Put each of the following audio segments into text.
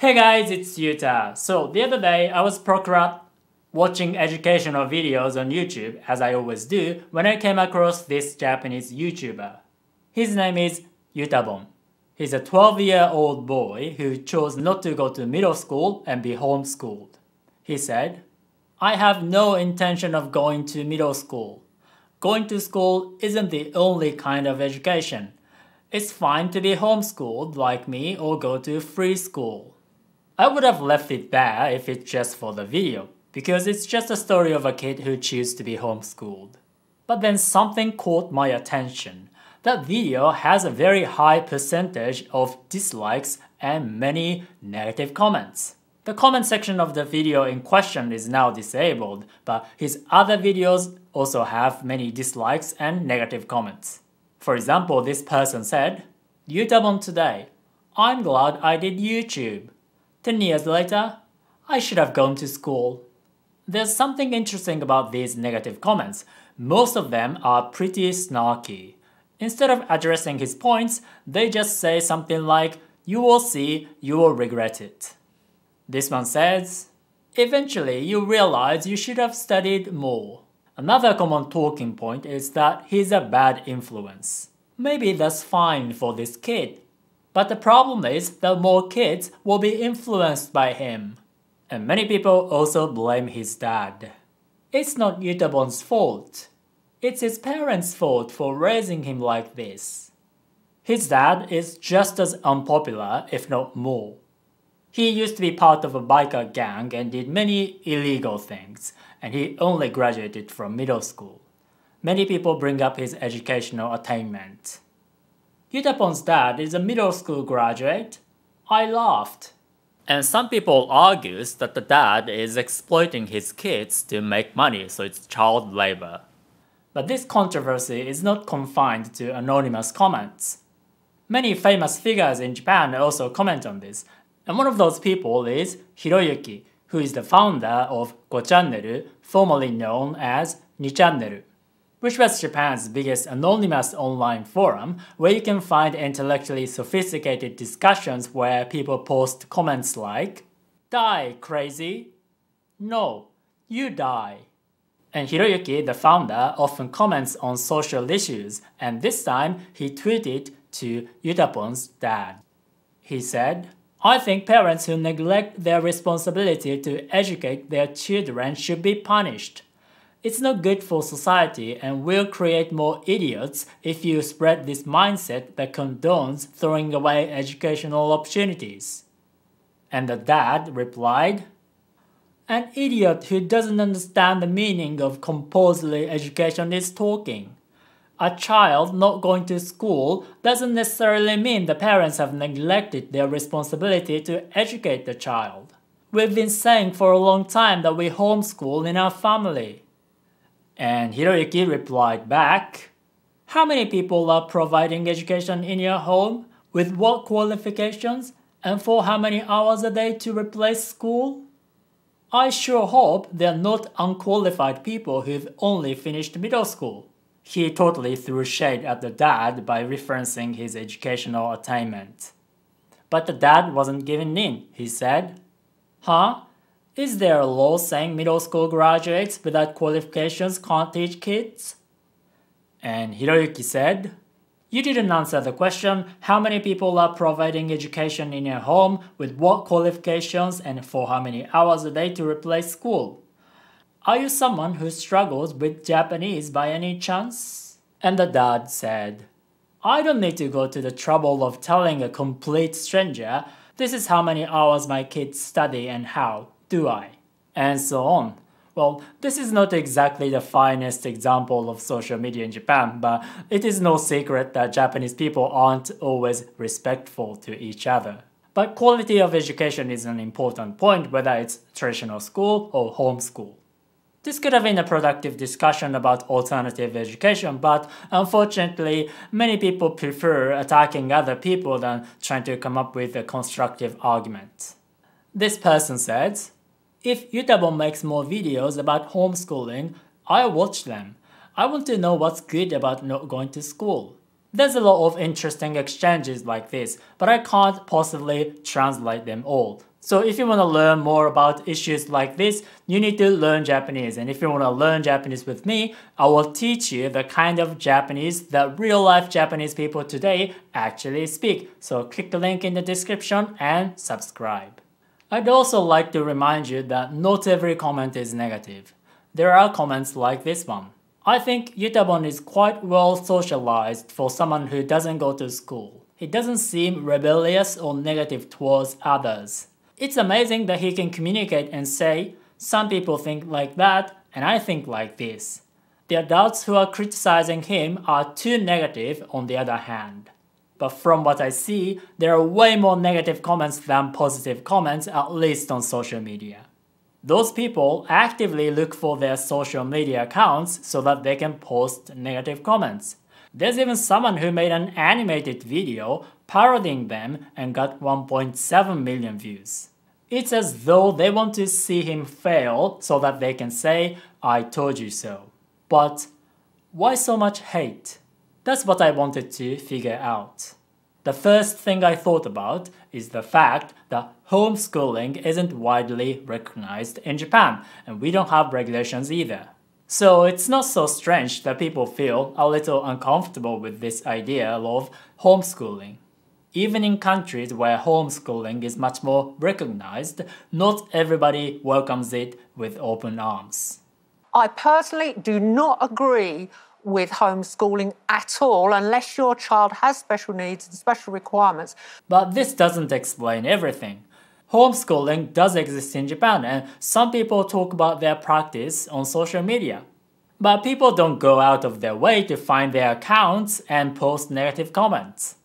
Hey guys, it's Yuta. So the other day I was procrast watching educational videos on YouTube, as I always do, when I came across this Japanese YouTuber. His name is Yutabon. He's a 12-year-old boy who chose not to go to middle school and be homeschooled. He said, I have no intention of going to middle school. Going to school isn't the only kind of education. It's fine to be homeschooled like me or go to free school. I would have left it there if it's just for the video, because it's just a story of a kid who chose to be homeschooled. But then something caught my attention. That video has a very high percentage of dislikes and many negative comments. The comment section of the video in question is now disabled, but his other videos also have many dislikes and negative comments. For example, this person said, You doubled today. I'm glad I did YouTube. 10 years later, I should have gone to school. There's something interesting about these negative comments. Most of them are pretty snarky. Instead of addressing his points, they just say something like, You will see, you will regret it. This one says, Eventually, you realize you should have studied more. Another common talking point is that he's a bad influence. Maybe that's fine for this kid. But the problem is that more kids will be influenced by him. And many people also blame his dad. It's not Yutabon's fault. It's his parents' fault for raising him like this. His dad is just as unpopular, if not more. He used to be part of a biker gang and did many illegal things, and he only graduated from middle school. Many people bring up his educational attainment. Yutapon's dad is a middle school graduate. I laughed. And some people argues that the dad is exploiting his kids to make money, so it's child labor. But this controversy is not confined to anonymous comments. Many famous figures in Japan also comment on this, and one of those people is Hiroyuki, who is the founder of 5channel, formerly known as Ni channel which was Japan's biggest anonymous online forum where you can find intellectually sophisticated discussions where people post comments like, Die, crazy! No, you die! And Hiroyuki, the founder, often comments on social issues, and this time he tweeted to Yutapon's dad. He said, I think parents who neglect their responsibility to educate their children should be punished. It's not good for society and will create more idiots if you spread this mindset that condones throwing away educational opportunities. And the dad replied, An idiot who doesn't understand the meaning of compulsory education is talking. A child not going to school doesn't necessarily mean the parents have neglected their responsibility to educate the child. We've been saying for a long time that we homeschool in our family. And Hiroyuki replied back, How many people are providing education in your home? With what qualifications? And for how many hours a day to replace school? I sure hope they're not unqualified people who've only finished middle school. He totally threw shade at the dad by referencing his educational attainment. But the dad wasn't giving in, he said. Huh? Is there a law saying middle school graduates without qualifications can't teach kids? And Hiroyuki said, You didn't answer the question how many people are providing education in your home, with what qualifications, and for how many hours a day to replace school. Are you someone who struggles with Japanese by any chance? And the dad said, I don't need to go to the trouble of telling a complete stranger, this is how many hours my kids study and how, do I? And so on. Well, this is not exactly the finest example of social media in Japan, but it is no secret that Japanese people aren't always respectful to each other. But quality of education is an important point, whether it's traditional school or homeschool. This could have been a productive discussion about alternative education, but unfortunately, many people prefer attacking other people than trying to come up with a constructive argument. This person said, If Utabon makes more videos about homeschooling, I'll watch them. I want to know what's good about not going to school. There's a lot of interesting exchanges like this, but I can't possibly translate them all. So if you want to learn more about issues like this, you need to learn Japanese. And if you want to learn Japanese with me, I will teach you the kind of Japanese that real life Japanese people today actually speak. So click the link in the description and subscribe. I'd also like to remind you that not every comment is negative. There are comments like this one. I think Yutabon is quite well socialized for someone who doesn't go to school. He doesn't seem rebellious or negative towards others. It's amazing that he can communicate and say, some people think like that and I think like this. The adults who are criticizing him are too negative on the other hand. But from what I see, there are way more negative comments than positive comments, at least on social media. Those people actively look for their social media accounts so that they can post negative comments. There's even someone who made an animated video parodying them and got 1.7 million views. It's as though they want to see him fail so that they can say, I told you so. But why so much hate? That's what I wanted to figure out. The first thing I thought about is the fact that homeschooling isn't widely recognized in Japan, and we don't have regulations either. So it's not so strange that people feel a little uncomfortable with this idea of homeschooling. Even in countries where homeschooling is much more recognized, not everybody welcomes it with open arms. I personally do not agree with homeschooling at all unless your child has special needs and special requirements. But this doesn't explain everything. Homeschooling does exist in Japan, and some people talk about their practice on social media. But people don't go out of their way to find their accounts and post negative comments.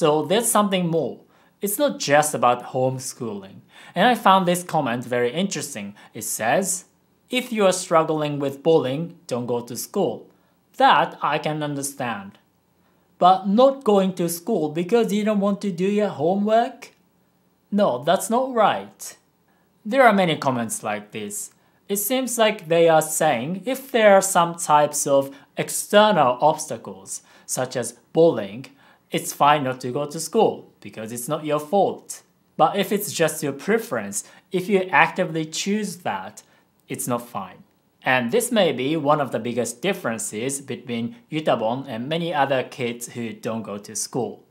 So there's something more. It's not just about homeschooling. And I found this comment very interesting. It says, if you are struggling with bullying, don't go to school. That I can understand. But not going to school because you don't want to do your homework? No, that's not right. There are many comments like this. It seems like they are saying if there are some types of external obstacles, such as bullying, it's fine not to go to school because it's not your fault. But if it's just your preference, if you actively choose that, it's not fine. And this may be one of the biggest differences between Yutabon and many other kids who don't go to school.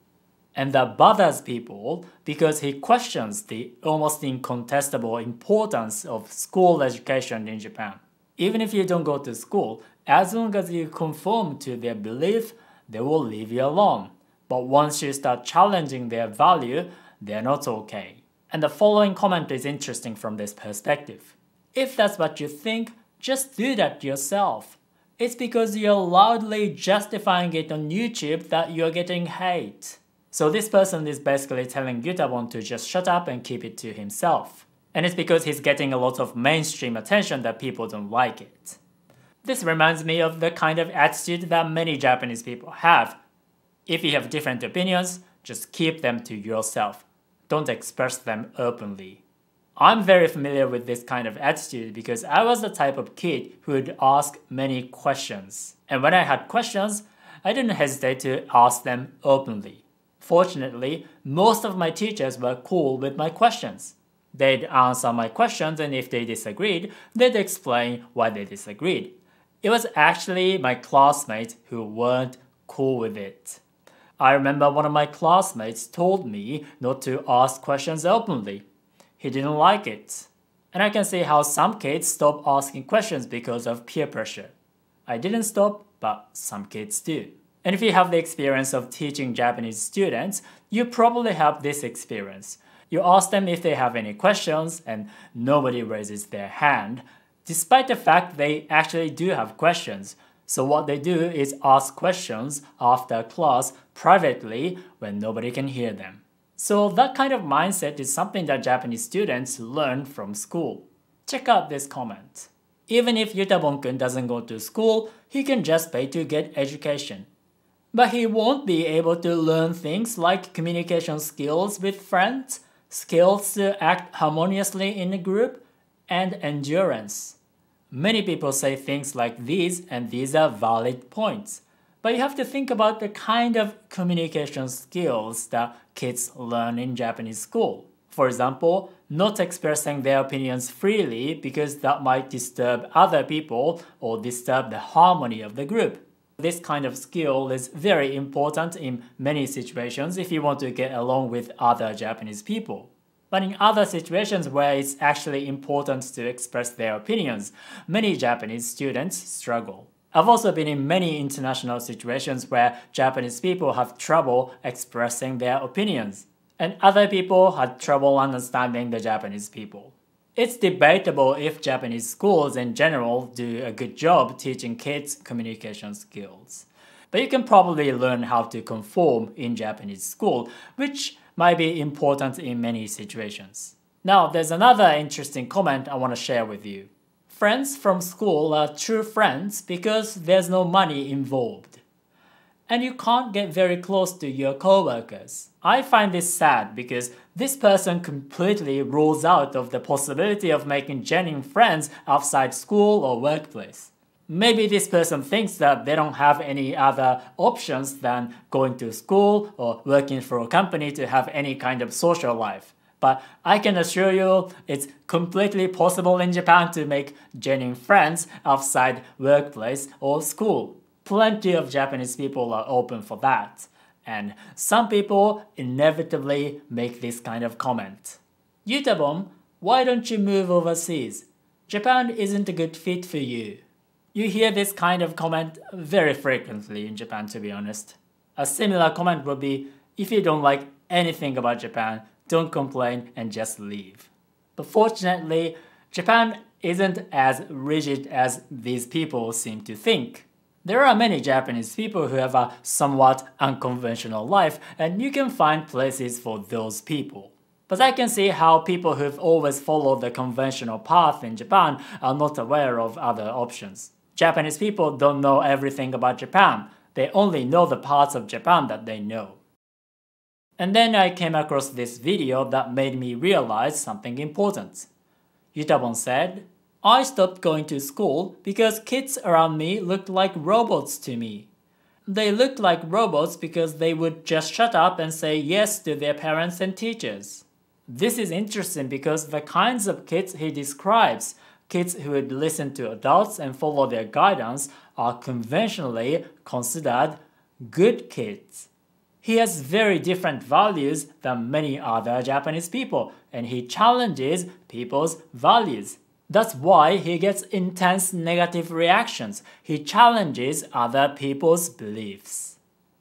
And that bothers people because he questions the almost incontestable importance of school education in Japan. Even if you don't go to school, as long as you conform to their belief, they will leave you alone. But once you start challenging their value, they're not okay. And the following comment is interesting from this perspective. If that's what you think, just do that yourself. It's because you're loudly justifying it on YouTube that you're getting hate. So this person is basically telling Gutabon to just shut up and keep it to himself. And it's because he's getting a lot of mainstream attention that people don't like it. This reminds me of the kind of attitude that many Japanese people have if you have different opinions, just keep them to yourself. Don't express them openly. I'm very familiar with this kind of attitude because I was the type of kid who would ask many questions. And when I had questions, I didn't hesitate to ask them openly. Fortunately, most of my teachers were cool with my questions. They'd answer my questions, and if they disagreed, they'd explain why they disagreed. It was actually my classmates who weren't cool with it. I remember one of my classmates told me not to ask questions openly. He didn't like it. And I can see how some kids stop asking questions because of peer pressure. I didn't stop, but some kids do. And if you have the experience of teaching Japanese students, you probably have this experience. You ask them if they have any questions, and nobody raises their hand, despite the fact they actually do have questions, so what they do is ask questions after class privately when nobody can hear them. So that kind of mindset is something that Japanese students learn from school. Check out this comment. Even if Yutabon-kun doesn't go to school, he can just pay to get education. But he won't be able to learn things like communication skills with friends, skills to act harmoniously in a group, and endurance. Many people say things like these and these are valid points. But you have to think about the kind of communication skills that kids learn in Japanese school. For example, not expressing their opinions freely because that might disturb other people or disturb the harmony of the group. This kind of skill is very important in many situations if you want to get along with other Japanese people. But in other situations where it's actually important to express their opinions, many Japanese students struggle. I've also been in many international situations where Japanese people have trouble expressing their opinions, and other people had trouble understanding the Japanese people. It's debatable if Japanese schools in general do a good job teaching kids communication skills. But you can probably learn how to conform in Japanese school, which might be important in many situations. Now, there's another interesting comment I want to share with you. Friends from school are true friends because there's no money involved. And you can't get very close to your coworkers. I find this sad because this person completely rules out of the possibility of making genuine friends outside school or workplace. Maybe this person thinks that they don't have any other options than going to school or working for a company to have any kind of social life. But I can assure you, it's completely possible in Japan to make genuine friends outside workplace or school. Plenty of Japanese people are open for that. And some people inevitably make this kind of comment. Yutabom, why don't you move overseas? Japan isn't a good fit for you. You hear this kind of comment very frequently in Japan, to be honest. A similar comment would be if you don't like anything about Japan, don't complain and just leave. But fortunately, Japan isn't as rigid as these people seem to think. There are many Japanese people who have a somewhat unconventional life, and you can find places for those people. But I can see how people who've always followed the conventional path in Japan are not aware of other options. Japanese people don't know everything about Japan. They only know the parts of Japan that they know. And then I came across this video that made me realize something important. Yutabon said, I stopped going to school because kids around me looked like robots to me. They looked like robots because they would just shut up and say yes to their parents and teachers. This is interesting because the kinds of kids he describes Kids who would listen to adults and follow their guidance are conventionally considered good kids. He has very different values than many other Japanese people, and he challenges people's values. That's why he gets intense negative reactions. He challenges other people's beliefs.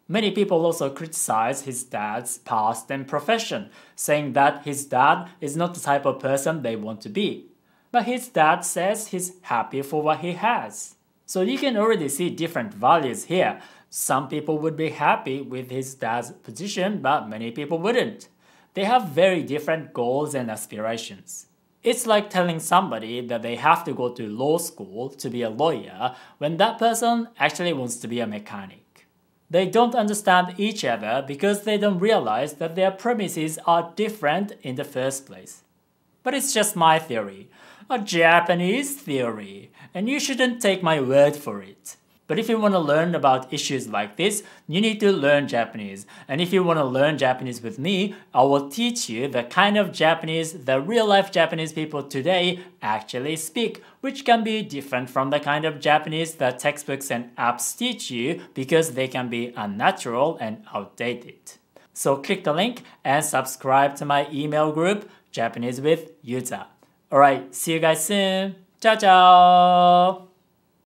Many people also criticize his dad's past and profession, saying that his dad is not the type of person they want to be but his dad says he's happy for what he has. So you can already see different values here. Some people would be happy with his dad's position, but many people wouldn't. They have very different goals and aspirations. It's like telling somebody that they have to go to law school to be a lawyer when that person actually wants to be a mechanic. They don't understand each other because they don't realize that their premises are different in the first place. But it's just my theory a Japanese theory, and you shouldn't take my word for it. But if you want to learn about issues like this, you need to learn Japanese. And if you want to learn Japanese with me, I will teach you the kind of Japanese the real life Japanese people today actually speak, which can be different from the kind of Japanese that textbooks and apps teach you because they can be unnatural and outdated. So click the link and subscribe to my email group, Japanese with Yuta. All right, see you guys soon. Ciao, ciao.